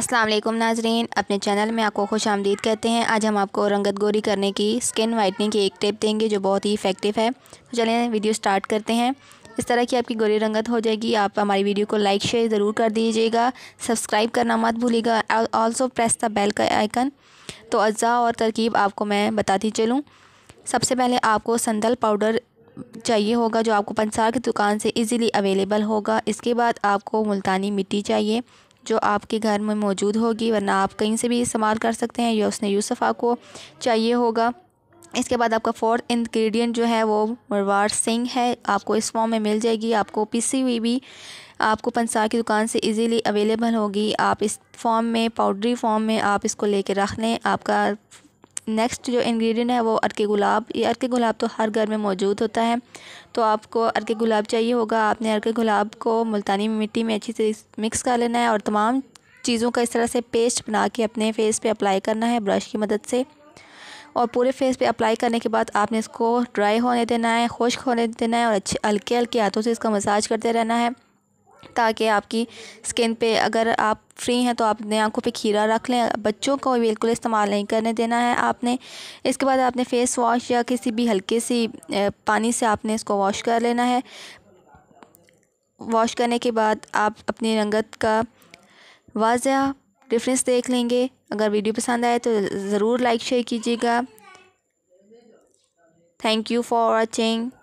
अस्सलाम वालेकुम नाजरीन अपने चैनल में आपको खुश आमदीद कहते हैं आज हम आपको रंगत गोरी करने की स्किन वाइटनिंग की एक टिप देंगे जो बहुत ही इफेक्टिव है तो चलें वीडियो स्टार्ट करते हैं इस तरह की आपकी गोरी रंगत हो जाएगी आप हमारी वीडियो को लाइक शेयर ज़रूर कर दीजिएगा सब्सक्राइब करना मत भूलिएगा ऑल्सो प्रेस द बेल का आइकन तो अज्जा और तरकीब आपको मैं बताती चलूँ सबसे पहले आपको संदल पाउडर चाहिए होगा जो आपको पंसार की दुकान से इजीली अवेलेबल होगा इसके बाद आपको मुल्तानी मिट्टी चाहिए जो आपके घर में मौजूद होगी वरना आप कहीं से भी इस्तेमाल कर सकते हैं या उसने यूसुफ आपको चाहिए होगा इसके बाद आपका फोर्थ इंग्रेडिएंट जो है वो मरवाड़ सिंह है आपको इस फॉर्म में मिल जाएगी आपको पीसी हुई भी आपको पंसार की दुकान से इजीली अवेलेबल होगी आप इस फॉर्म में पाउडरी फॉर्म में आप इसको लेके रख लें आपका नेक्स्ट जो इंग्रेडिएंट है वो अरके गुलाब ये अरके गुलाब तो हर घर में मौजूद होता है तो आपको अरके गुलाब चाहिए होगा आपने अरके गुलाब को मुल्तानी मिट्टी में अच्छी से मिक्स कर लेना है और तमाम चीज़ों का इस तरह से पेस्ट बना के अपने फेस पे अप्लाई करना है ब्रश की मदद से और पूरे फेस पे अप्लाई करने के बाद आपने इसको ड्राई होने देना है खुश्क होने देना है और अच्छे हल्के हल्के हाथों से इसका मसाज करते रहना है ताकि आपकी स्किन पे अगर आप फ्री हैं तो आप अपने आँखों पे खीरा रख लें बच्चों को बिल्कुल इस्तेमाल नहीं करने देना है आपने इसके बाद आपने फ़ेस वॉश या किसी भी हल्के सी पानी से आपने इसको वॉश कर लेना है वॉश करने के बाद आप अपनी रंगत का वाज़ डिफरेंस देख लेंगे अगर वीडियो पसंद आए तो ज़रूर लाइक शेयर कीजिएगा थैंक यू फॉर वॉचिंग